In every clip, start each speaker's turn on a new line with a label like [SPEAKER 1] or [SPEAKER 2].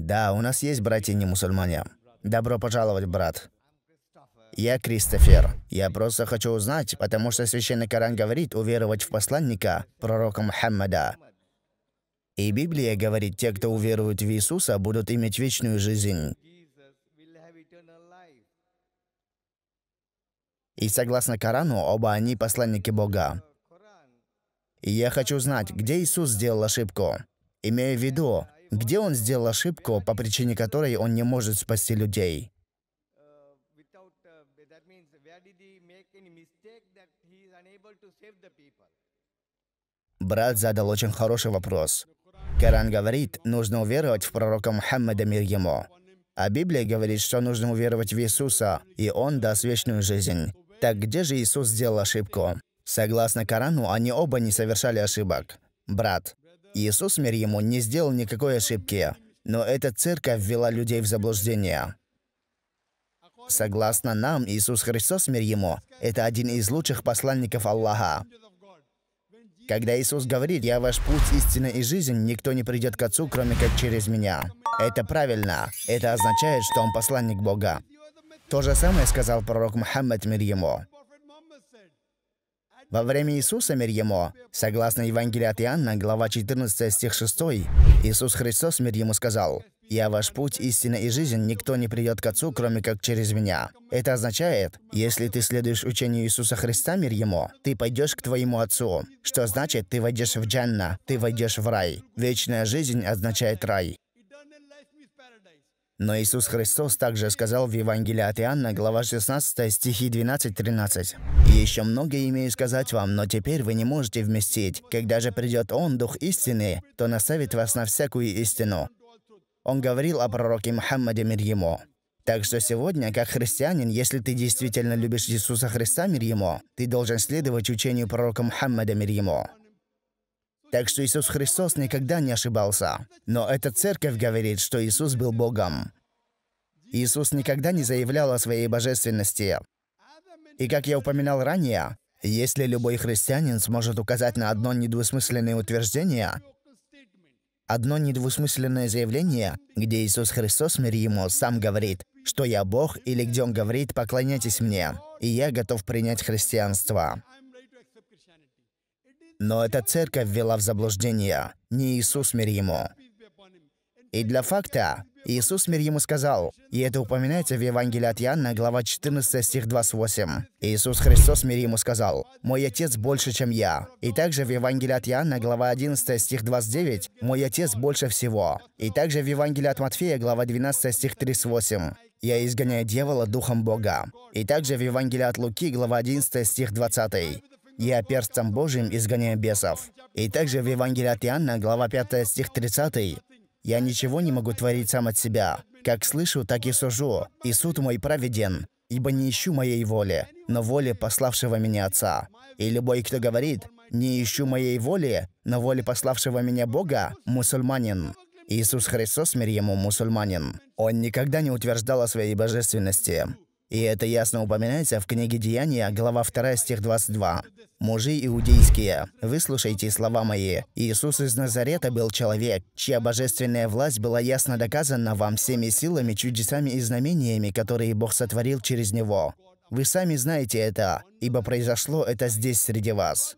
[SPEAKER 1] Да, у нас есть братья не мусульмане. Добро пожаловать, брат. Я Кристофер. Я просто хочу узнать, потому что Священный Коран говорит уверовать в посланника, пророка Мухаммада. И Библия говорит, те, кто уверует в Иисуса, будут иметь вечную жизнь. И согласно Корану, оба они посланники Бога. И я хочу знать, где Иисус сделал ошибку. Имея в виду, где он сделал ошибку, по причине которой он не может спасти людей. Брат задал очень хороший вопрос. Коран говорит, нужно уверовать в пророка Мухаммада мир ему. А Библия говорит, что нужно уверовать в Иисуса, и Он даст вечную жизнь. Так где же Иисус сделал ошибку? Согласно Корану, они оба не совершали ошибок. Брат, Иисус, мир ему, не сделал никакой ошибки, но эта церковь ввела людей в заблуждение. Согласно нам, Иисус Христос, мир ему, это один из лучших посланников Аллаха. Когда Иисус говорит «Я ваш путь, истина и жизнь, никто не придет к Отцу, кроме как через Меня». Это правильно. Это означает, что Он посланник Бога. То же самое сказал пророк Мухаммад, мир ему. Во время Иисуса, мир ему, согласно Евангелию от Иоанна, глава 14, стих 6, Иисус Христос, мир ему, сказал, «Я ваш путь, истина и жизнь, никто не придет к Отцу, кроме как через Меня». Это означает, если ты следуешь учению Иисуса Христа, мир Ему, ты пойдешь к твоему Отцу. Что значит, ты войдешь в Джанна, ты войдешь в рай. Вечная жизнь означает рай. Но Иисус Христос также сказал в Евангелии от Иоанна, глава 16, стихи 12-13. «Еще многое имею сказать вам, но теперь вы не можете вместить. Когда же придет Он, Дух истины, то наставит вас на всякую истину». Он говорил о пророке Мухаммаде мир ему. Так что сегодня, как христианин, если ты действительно любишь Иисуса Христа, мир ему, ты должен следовать учению пророка Мухаммада, мир ему. Так что Иисус Христос никогда не ошибался. Но эта церковь говорит, что Иисус был Богом. Иисус никогда не заявлял о своей божественности. И как я упоминал ранее, если любой христианин сможет указать на одно недвусмысленное утверждение, одно недвусмысленное заявление, где Иисус Христос, мир ему, сам говорит, что я Бог, или где он говорит, поклоняйтесь мне, и я готов принять христианство. Но эта церковь ввела в заблуждение, не Иисус, мир ему. И для факта, Иисус, мир ему, сказал, и это упоминается в Евангелии от Иоанна, глава 14, стих 28. Иисус Христос, мир ему, сказал, «Мой Отец больше, чем я». И также в Евангелии от Иоанна, глава 11, стих 29, «Мой Отец больше всего». И также в Евангелии от Матфея, глава 12, стих 38, «Я изгоняю дьявола духом Бога». И также в Евангелии от Луки, глава 11, стих 20, «Я перстом Божьим изгоняю бесов». И также в Евангелии от Иоанна, глава 5, стих 30, я ничего не могу творить сам от себя. Как слышу, так и сужу, и суд мой праведен, ибо не ищу моей воли, но воли пославшего меня Отца. И любой, кто говорит, «Не ищу моей воли, но воли пославшего меня Бога, мусульманин». Иисус Христос, мир ему, мусульманин. Он никогда не утверждал о своей божественности. И это ясно упоминается в книге Деяния, глава 2, стих 22. «Мужи иудейские, выслушайте слова мои. Иисус из Назарета был человек, чья божественная власть была ясно доказана вам всеми силами, чудесами и знамениями, которые Бог сотворил через него. Вы сами знаете это, ибо произошло это здесь среди вас».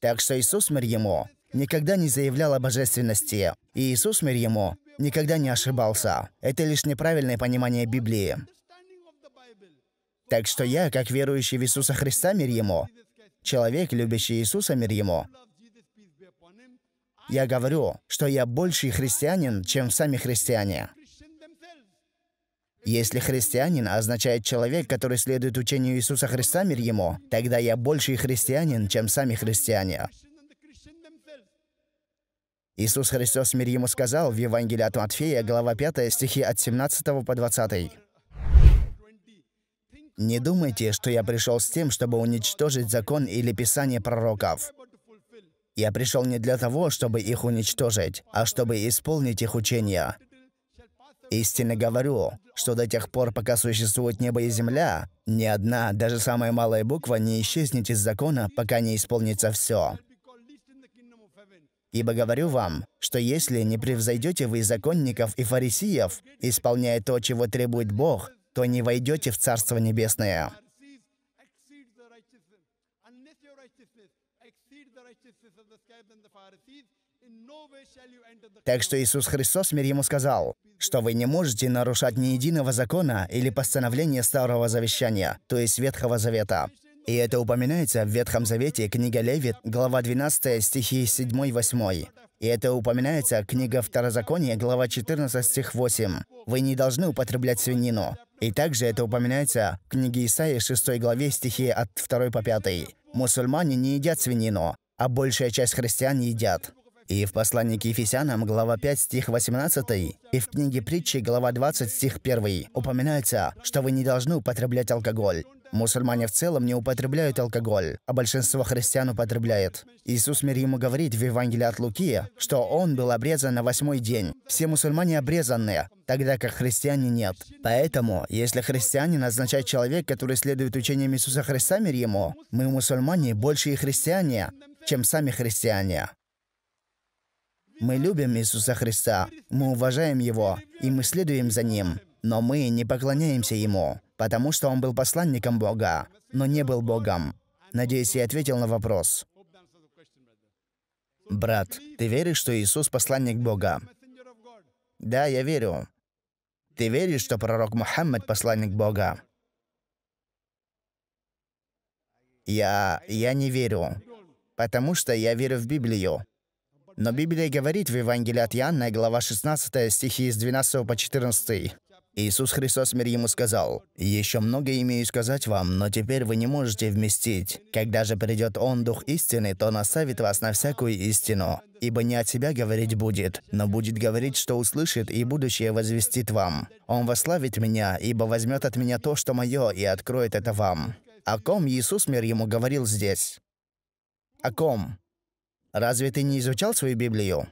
[SPEAKER 1] Так что Иисус, мир ему, никогда не заявлял о божественности. И Иисус, мир ему, никогда не ошибался. Это лишь неправильное понимание Библии. Так что я, как верующий в Иисуса Христа, мир Ему, человек, любящий Иисуса, мир Ему, я говорю, что я больший христианин, чем сами христиане. Если христианин означает человек, который следует учению Иисуса Христа, мир Ему, тогда я больший христианин, чем сами христиане. Иисус Христос, мир ему, сказал в Евангелии от Матфея, глава 5, стихи от 17 по 20. «Не думайте, что я пришел с тем, чтобы уничтожить закон или писание пророков. Я пришел не для того, чтобы их уничтожить, а чтобы исполнить их учения. Истинно говорю, что до тех пор, пока существует небо и земля, ни одна, даже самая малая буква не исчезнет из закона, пока не исполнится все. Ибо говорю вам, что если не превзойдете вы законников и фарисеев, исполняя то, чего требует Бог, то не войдете в Царство Небесное. Так что Иисус Христос, мир ему, сказал, что вы не можете нарушать ни единого закона или постановления Старого Завещания, то есть Ветхого Завета. И это упоминается в Ветхом Завете, книга Левит, глава 12, стихи 7-8. И это упоминается книга Второзакония, глава 14, стих 8. Вы не должны употреблять свинину. И также это упоминается в книге Исаии, 6 главе, стихи от 2 по 5. Мусульмане не едят свинину, а большая часть христиан едят. И в послании к Ефесянам, глава 5, стих 18, и в книге Притчи, глава 20, стих 1, упоминается, что вы не должны употреблять алкоголь. Мусульмане в целом не употребляют алкоголь, а большинство христиан употребляет. Иисус мир ему говорит в Евангелии от Луки, что он был обрезан на восьмой день. Все мусульмане обрезаны, тогда как христиане нет. Поэтому, если христиане назначают человек, который следует учениям Иисуса Христа мир ему, мы, мусульмане, больше и христиане, чем сами христиане. Мы любим Иисуса Христа, мы уважаем Его, и мы следуем за Ним, но мы не поклоняемся Ему потому что он был посланником Бога, но не был Богом. Надеюсь, я ответил на вопрос. Брат, ты веришь, что Иисус – посланник Бога? Да, я верю. Ты веришь, что пророк Мухаммад – посланник Бога? Я... я не верю. Потому что я верю в Библию. Но Библия говорит в Евангелии от Иоанна, глава 16, стихи с 12 по 14. Иисус Христос, мир ему, сказал, «Еще много имею сказать вам, но теперь вы не можете вместить. Когда же придет Он, Дух истины, то наставит вас на всякую истину. Ибо не от себя говорить будет, но будет говорить, что услышит, и будущее возвестит вам. Он восславит Меня, ибо возьмет от Меня то, что Мое, и откроет это вам». О ком Иисус, мир ему, говорил здесь? О ком? Разве ты не изучал свою Библию?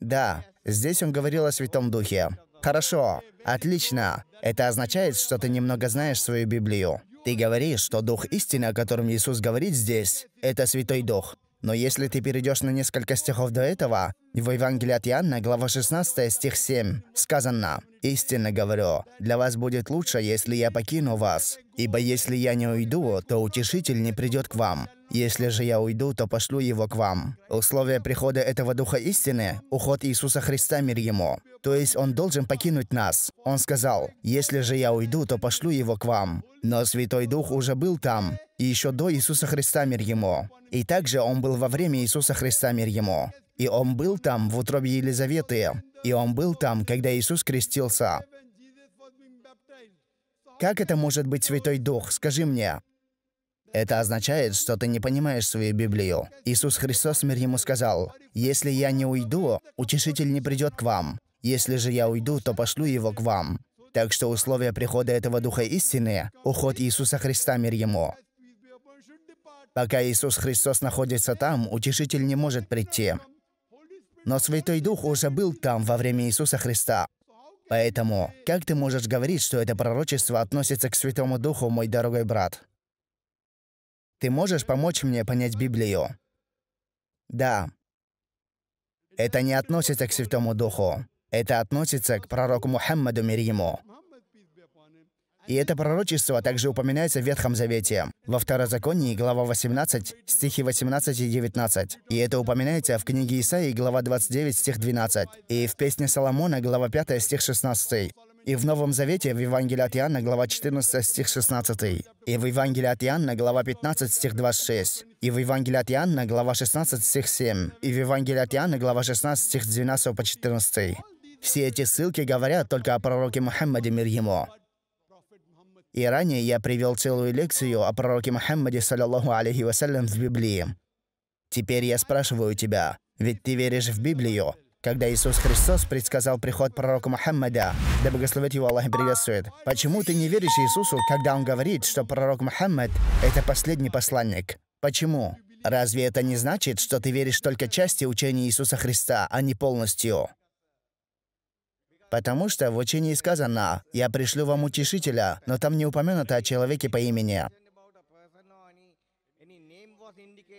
[SPEAKER 1] Да, здесь он говорил о Святом Духе. Хорошо, отлично. Это означает, что ты немного знаешь свою Библию. Ты говоришь, что Дух истины, о котором Иисус говорит здесь, это Святой Дух. Но если ты перейдешь на несколько стихов до этого, в Евангелии от Иоанна, глава 16, стих 7, сказано, Истинно говорю, для вас будет лучше, если я покину вас. Ибо если я не уйду, то утешитель не придет к вам. Если же я уйду, то пошлю его к вам. Условие прихода этого Духа истины – уход Иисуса Христа мир ему. То есть он должен покинуть нас. Он сказал, «Если же я уйду, то пошлю его к вам». Но Святой Дух уже был там, и еще до Иисуса Христа мир ему. И также он был во время Иисуса Христа мир ему. И он был там, в утробе Елизаветы, и он был там, когда Иисус крестился. Как это может быть Святой Дух? Скажи мне. Это означает, что ты не понимаешь свою Библию. Иисус Христос, мир ему, сказал, «Если я не уйду, Утешитель не придет к вам. Если же я уйду, то пошлю его к вам». Так что условия прихода этого Духа истины – уход Иисуса Христа, мир ему. Пока Иисус Христос находится там, Утешитель не может прийти но Святой Дух уже был там во время Иисуса Христа. Поэтому, как ты можешь говорить, что это пророчество относится к Святому Духу, мой дорогой брат? Ты можешь помочь мне понять Библию? Да. Это не относится к Святому Духу. Это относится к пророку Мухаммаду мир и это пророчество также упоминается в Ветхом Завете, во Второзаконии, глава 18, стихи 18 и 19. И это упоминается в книге Исаии, глава 29, стих 12. И в песне Соломона, глава 5, стих 16. И в Новом Завете, в Евангелии от Иоанна, глава 14, стих 16. И в Евангелии от Иоанна, глава 15, стих 26. И в Евангелии от Иоанна, глава 16, стих 7. И в Евангелии от Иоанна, глава 16, стих 12 по 14. Все эти ссылки говорят только о пророке Мухаммаде мир ему. И ранее я привел целую лекцию о пророке Мухаммаде, саллиллаху алейхи вассалям, в Библии. Теперь я спрашиваю тебя, ведь ты веришь в Библию, когда Иисус Христос предсказал приход пророка Мухаммада, да благословит его Аллах и приветствует. Почему ты не веришь Иисусу, когда он говорит, что пророк Мухаммад – это последний посланник? Почему? Разве это не значит, что ты веришь только части учения Иисуса Христа, а не полностью? Потому что в учении сказано «Я пришлю вам утешителя», но там не упомянуто о человеке по имени.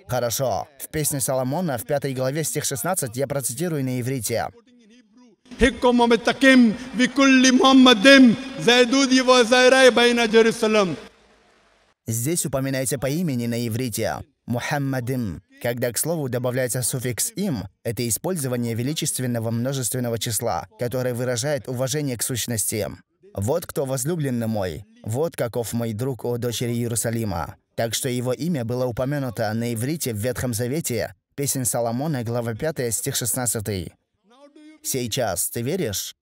[SPEAKER 1] Хорошо. В песне Соломона в пятой главе стих 16 я процитирую на иврите. Здесь упоминается по имени на иврите. Мухаммадым. Когда к слову добавляется суффикс «им», это использование величественного множественного числа, которое выражает уважение к сущности. «Вот кто возлюбленный мой, вот каков мой друг о дочери Иерусалима». Так что его имя было упомянуто на иврите в Ветхом Завете, песен Соломона, глава 5, стих 16. «Сейчас ты веришь?»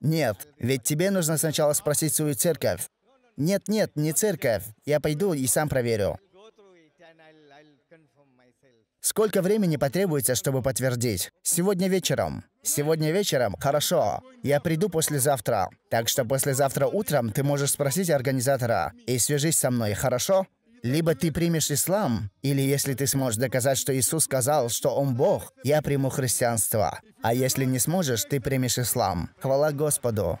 [SPEAKER 1] «Нет, ведь тебе нужно сначала спросить свою церковь». «Нет-нет, не церковь, я пойду и сам проверю». Сколько времени потребуется, чтобы подтвердить? Сегодня вечером. Сегодня вечером? Хорошо. Я приду послезавтра. Так что послезавтра утром ты можешь спросить организатора и свяжись со мной, хорошо? Либо ты примешь ислам, или если ты сможешь доказать, что Иисус сказал, что Он Бог, я приму христианство. А если не сможешь, ты примешь ислам. Хвала Господу.